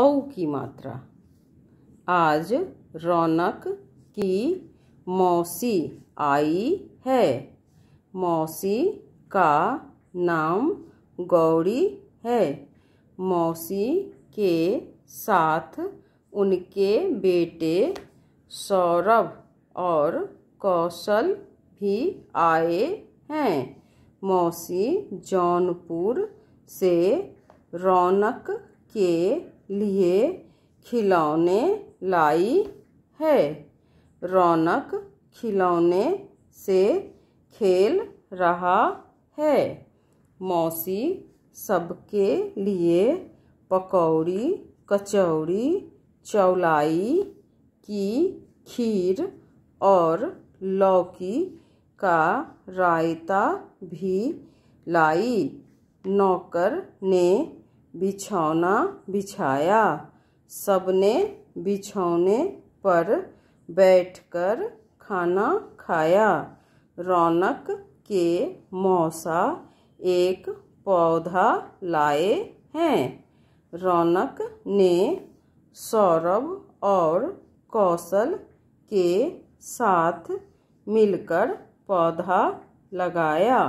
औ की मात्रा आज रौनक की मौसी आई है मौसी का नाम गौरी है मौसी के साथ उनके बेटे सौरभ और कौशल भी आए हैं मौसी जौनपुर से रौनक के लिए खिलौने लाई है रौनक खिलौने से खेल रहा है मौसी सबके लिए पकौड़ी कचौड़ी चौलाई की खीर और लौकी का रायता भी लाई नौकर ने बिछौना बिछाया सबने बिछौने पर बैठकर खाना खाया रौनक के मौसा एक पौधा लाए हैं रौनक ने सौरभ और कौशल के साथ मिलकर पौधा लगाया